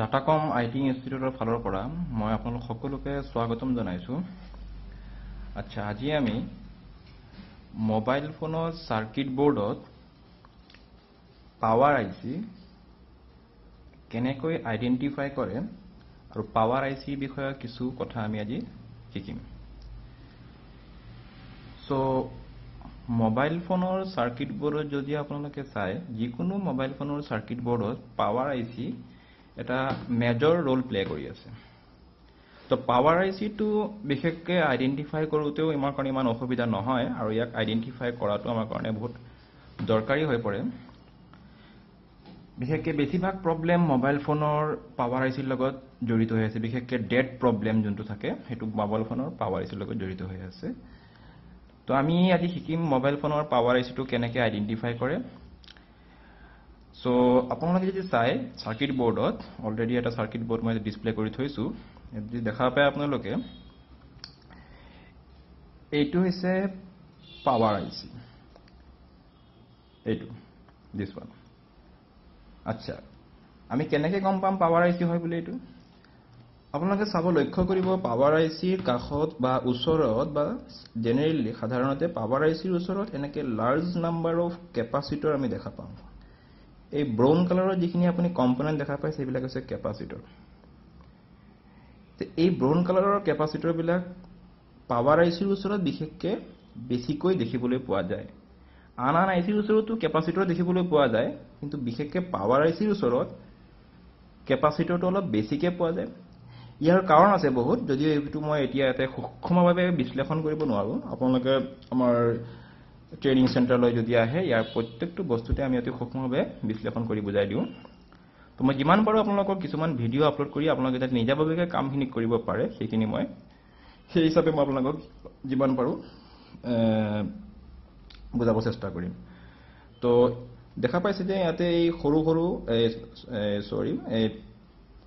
Data com I T ইনষ্টিটিউটৰ ফালৰ পৰা মই আপোনালোক সকলোকে স্বাগতম জনাইছো আচ্ছা আজি আমি মোবাইল ফোনৰ চাৰ্কিট বৰ্ডত পাৱাৰ আই চি কেনেকৈ আইডেণ্টিফাই কৰে আৰু পাৱাৰ আই চিৰ বিষয়ে কিছু কথা আমি আজি শিকিম চ' মোবাইল ফোনৰ চাৰ্কিট বৰ্ডত যদি আপোনালোকে চায় যিকোনো মোবাইল ফোনৰ চাৰ্কিট বৰ্ডত পাৱাৰ আই চি এটা মেজৰ ৰোল প্লে কৰি আছে তো পাৱাৰ আই চিটো বিশেষকৈ আইডেণ্টিফাই কৰোঁতেও আমাৰ কাৰণে ইমান অসুবিধা নহয় আৰু ইয়াক আইডেণ্টিফাই কৰাটো আমাৰ কাৰণে বহুত দৰকাৰী হৈ পৰে বিশেষকৈ বেছিভাগ প্ৰব্লেম মোবাইল ফোনৰ পাৱাৰ আই চিৰ লগত জড়িত হৈ আছে বিশেষকৈ ডেড প্ৰব্লেম যোনটো থাকে সেইটো মোবাইল ফোনৰ পাৱাৰ আই চিৰ লগত জড়িত হৈ আছে তো আমি আজি শিকিম মোবাইল ফোনৰ পাৱাৰ আই চিটো কেনেকৈ আইডেণ্টিফাই কৰে চ' আপোনালোকে যদি চাই চাৰ্কিট বৰ্ডত অলৰেডি এটা চাৰ্কিট বৰ্ড মই ডিছপ্লে কৰি থৈছোঁ যদি দেখা পায় আপোনালোকে এইটো হৈছে পাৱাৰ আই চি এইটো দিছ ওয়ান আচ্ছা আমি কেনেকৈ গম পাম পাৱাৰ আই চি হয় বুলি এইটো আপোনালোকে চাব লক্ষ্য কৰিব পাৱাৰ আই চিৰ কাষত বা ওচৰত বা জেনেৰেলি সাধাৰণতে পাৱাৰ আই চিৰ ওচৰত এনেকৈ লাৰ্জ নাম্বাৰ অফ কেপাচিটৰ আমি দেখা পাওঁ এই ব্ৰাউন কালাৰৰ যিখিনি আপুনি কম্পনেণ্ট দেখা পায় সেইবিলাক হৈছে কেপাচিটৰ এই ব্ৰাউন কালাৰৰ কেপাচিটৰবিলাক পাৱাৰ আই চিৰ ওচৰত বিশেষকৈ বেছিকৈ দেখিবলৈ পোৱা যায় আন আন আই চিৰ ওচৰতো কেপাচিটৰ দেখিবলৈ পোৱা যায় কিন্তু বিশেষকৈ পাৱাৰ আই চিৰ ওচৰত কেপাচিটৰটো অলপ বেছিকৈ পোৱা যায় ইয়াৰ কাৰণ আছে বহুত যদিও এইটো মই এতিয়া ইয়াতে সূক্ষ্মভাৱে বিশ্লেষণ কৰিব নোৱাৰোঁ আপোনালোকে আমাৰ ট্ৰেইনিং চেণ্টাৰলৈ যদি আহে ইয়াৰ প্ৰত্যেকটো বস্তুতে আমি অতি সূক্ষ্মভাৱে বিশ্লেষণ কৰি বুজাই দিওঁ তো মই যিমান পাৰোঁ আপোনালোকক কিছুমান ভিডিঅ' আপলোড কৰি আপোনালোকে যাতে নিজাববীয়াকৈ কামখিনি কৰিব পাৰে সেইখিনি মই সেই হিচাপে মই আপোনালোকক যিমান পাৰোঁ বুজাব চেষ্টা কৰিম তো দেখা পাইছে যে ইয়াতে এই সৰু সৰু চৰি এই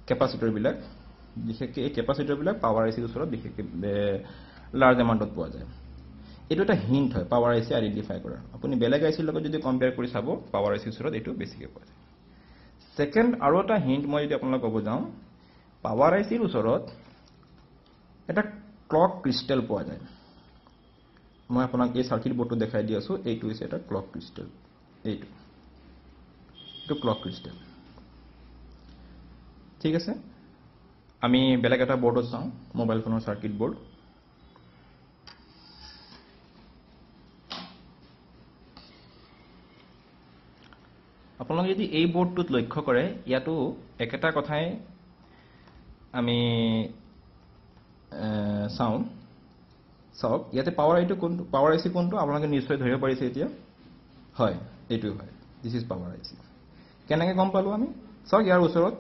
কেপাচিটৰবিলাক বিশেষকৈ এই কেপাচিটৰবিলাক পাৱাৰ এ চিৰ ওচৰত বিশেষকৈ লাৰ্জ এমাউণ্টত পোৱা যায় এইটো এটা হিণ্ট হয় পাৱাৰ আই চি আইডেণ্টিফাই কৰাৰ আপুনি বেলেগ আই লগত যদি কম্পেয়াৰ কৰি চাব পাৱাৰ আই চিৰ ওচৰত এইটো বেছিকৈ পোৱা যায় ছেকেণ্ড আৰু এটা হিণ্ট মই যদি আপোনালোক ক'ব যাওঁ পাৱাৰ আই চিৰ ওচৰত এটা ক্লক ক্ৰিষ্টেল পোৱা যায় মই আপোনাক এই চাৰ্কিট বৰ্ডটো দেখাই দি আছোঁ এইটো হৈছে এটা ক্লক ক্ৰিষ্টেল এইটো এইটো ক্লক ক্ৰিষ্টেল ঠিক আছে আমি বেলেগ এটা বৰ্ডত চাওঁ মোবাইল ফোনৰ চাৰ্কিট বৰ্ড আপোনালোকে যদি এই বৰ্ডটোত লক্ষ্য কৰে ইয়াতো একেটা কথাই আমি চাওঁ চাওক ইয়াতে পাৱাৰ আইটো কোনটো পাৱাৰ আই কোনটো আপোনালোকে নিশ্চয় ধৰিব পাৰিছে এতিয়া হয় এইটোৱে হয় this is power I C কেনেকৈ গম পালোঁ আমি চাওক ইয়াৰ ওচৰত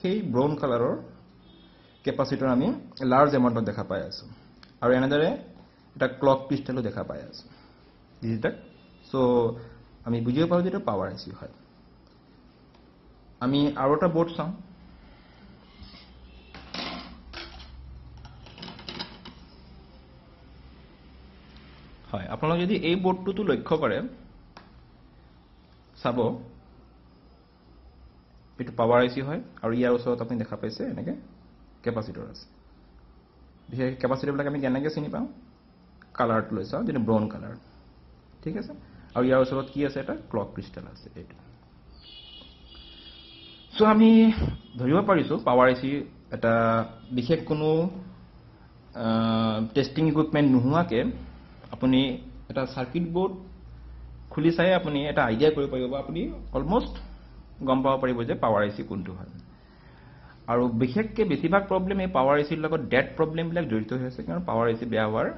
সেই ব্ৰাউন কালাৰৰ কেপাচিটৰ আমি লাৰ্জ এমাউণ্টত দেখা পাই আছোঁ আৰু এনেদৰে এটা ক্লক পিষ্টেলো দেখা পাই আছোঁ ডিজিটেক চ' আমি বুজিব পাৰোঁ যে এইটো পাৱাৰ আই চি হয় আমি আৰু এটা ব'ৰ্ড চাওঁ হয় আপোনালোক যদি এই ব'ৰ্ডটোতো লক্ষ্য কৰে চাব এইটো পাৱাৰ আই চি হয় আৰু ইয়াৰ ওচৰত আপুনি দেখা পাইছে এনেকৈ কেপাচিটৰ আছে বিশেষকৈ কেপাচিটিবিলাক আমি কেনেকৈ চিনি পাওঁ কালাৰটো লৈ চাওঁ যিটো ব্ৰাউন কালাৰ ঠিক আছে আৰু ইয়াৰ ওচৰত কি আছে এটা ক্লক ক্ৰিষ্টেল আছে এইটো চ' আমি ধৰিব পাৰিছোঁ পাৱাৰ এ চি এটা বিশেষ কোনো টেষ্টিং ইকুইপমেণ্ট নোহোৱাকৈ আপুনি এটা চাৰ্কিট ব'ৰ্ড খুলি চাই আপুনি এটা আইডিয়া কৰিব পাৰিব বা আপুনি অলমষ্ট গম পাব পাৰিব যে পাৱাৰ এ চি কোনটো হয় আৰু বিশেষকৈ বেছিভাগ প্ৰব্লেম এই পাৱাৰ এ চিৰ লগত ডেট প্ৰব্লেমবিলাক জড়িত হৈ আছে কাৰণ পাৱাৰ এ চি বেয়া হোৱাৰ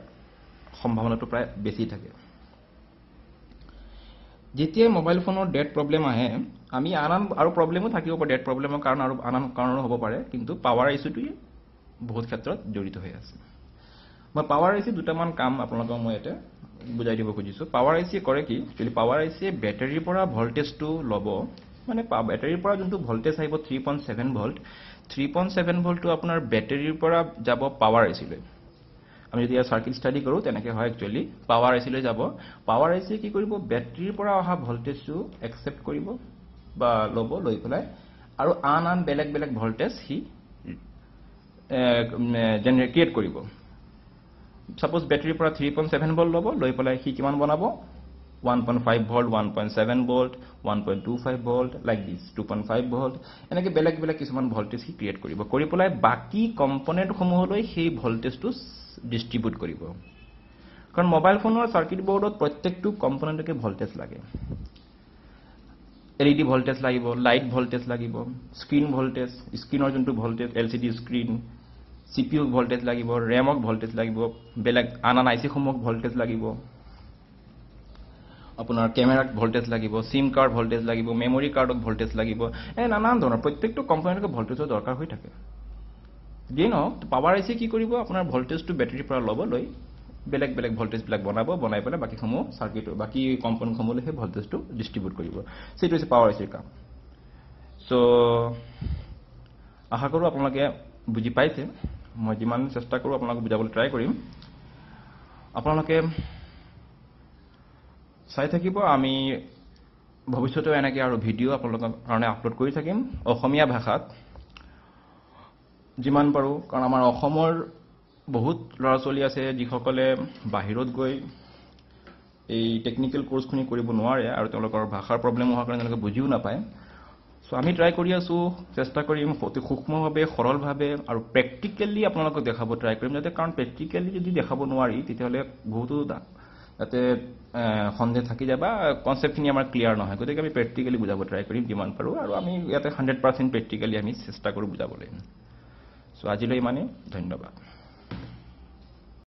সম্ভাৱনাটো প্ৰায় বেছি থাকে যেতিয়াই মোবাইল ফোনৰ ডেট প্ৰব্লেম আহে আমি আন আন আৰু প্ৰব্লেমো থাকিব পাৰে ডেট প্ৰব্লেমৰ কাৰণ আৰু আন আন কাৰণৰো হ'ব পাৰে কিন্তু পাৱাৰ ইছ্যুটোৱে বহুত ক্ষেত্ৰত জড়িত হৈ আছে মই পাৱাৰ আইচি দুটামান কাম আপোনালোকক মই ইয়াতে বুজাই দিব খুজিছোঁ পাৱাৰ আইচিয়ে কৰে কি যদি পাৱাৰ আইচিয়ে বেটেৰীৰ পৰা ভল্টেজটো ল'ব মানে বেটেৰীৰ পৰা যোনটো ভল্টেজ আহিব three point seven volt three point seven ভল্টটো আপোনাৰ বেটেৰীৰ পৰা যাব পাৱাৰ আইচিলৈ আমি যদি ইয়াৰ চাৰ্কিট ষ্টাডি কৰোঁ তেনেকৈ হয় একচুৱেলি পাৱাৰ আইচিলৈ যাব পাৱাৰ আইচিয়ে কি কৰিব বেটেৰীৰ পৰা অহা ভল্টেজটো একচেপ্ট কৰিব বা ল'ব লৈ পেলাই আৰু আন আন বেলেগ বেলেগ ভল্টেজ সি জেনেৰেট ক্ৰিয়েট কৰিব ছাপ'জ বেটেৰীৰ পৰা থ্ৰী পইণ্ট ছেভেন ভল্ট ল'ব লৈ পেলাই সি কিমান বনাব 1.5 volt, 1.7 volt, 1.25 volt, like this, 2.5 volt. And again, like, like, like, like, voltage he create kori. But kori pola baki component homo holo he voltage to distribute kori bo. Kan mobile phone or circuit board or protect to component ke voltage lage. LED voltage lagi bo, light voltage lagi bo, screen voltage, screen or jantu voltage, LCD screen, CPU voltage lagi bo, RAM voltage lagi bo, belak anan IC homo voltage lagi bo, আপোনাৰ কেমেৰাক voltage লাগিব SIM card voltage লাগিব memory কাৰ্ডক voltage লাগিব এই নানান ধৰণৰ প্ৰত্যেকটো কম্পেনীলৈকে ভল্টেজৰ দৰকাৰ হৈ থাকে যিয়ে নহওক পাৱাৰ আহিছে কি কৰিব আপোনাৰ ভল্টেজটো বেটেৰীৰ পৰা ল'বলৈ বেলেগ বেলেগ ভল্টেজবিলাক বনাব বনাই পেলাই বাকীসমূহ চাৰ্কিট বাকী কম্পনীসমূহলৈ সেই ভল্টেজটো ডিষ্ট্ৰিবিউট কৰিব সেইটো হৈছে পাৱাৰ আইচিৰ কাম চ' আশা কৰোঁ আপোনালোকে বুজি পাইছে মই যিমান চেষ্টা কৰোঁ আপোনালোকক বুজাবলৈ ট্ৰাই কৰিম আপোনালোকে চাই থাকিব আমি ভৱিষ্যতেও এনেকৈ আৰু ভিডিঅ' আপোনালোকৰ কাৰণে আপলোড কৰি থাকিম অসমীয়া ভাষাত যিমান পাৰোঁ কাৰণ আমাৰ অসমৰ বহুত ল'ৰা ছোৱালী আছে যিসকলে বাহিৰত গৈ এই টেকনিকেল কৰ্চখিনি কৰিব নোৱাৰে আৰু তেওঁলোকৰ ভাষাৰ প্ৰব্লেম হোৱাৰ কাৰণে তেওঁলোকে বুজিও নাপায় চ' আমি ট্ৰাই কৰি আছোঁ চেষ্টা কৰিম অতি সূক্ষ্মভাৱে সৰলভাৱে আৰু প্ৰেক্টিকেলি আপোনালোকক দেখাব ট্ৰাই কৰিম যাতে কাৰণ প্ৰেক্টিকেলি যদি দেখাব নোৱাৰি তেতিয়াহ'লে বহুতো যাতে সন্দেহ থাকি যায় বা কনচেপ্টখিনি আমাৰ ক্লিয়াৰ নহয় গতিকে আমি প্ৰেক্টিকেলি বুজাব ট্ৰাই কৰিম যিমান পাৰোঁ আৰু আমি ইয়াতে হাণ্ড্ৰেড পাৰ্চেণ্ট প্ৰেক্টিকেলি আমি চেষ্টা কৰোঁ বুজাবলৈ চ' আজিলৈ ইমানেই ধন্যবাদ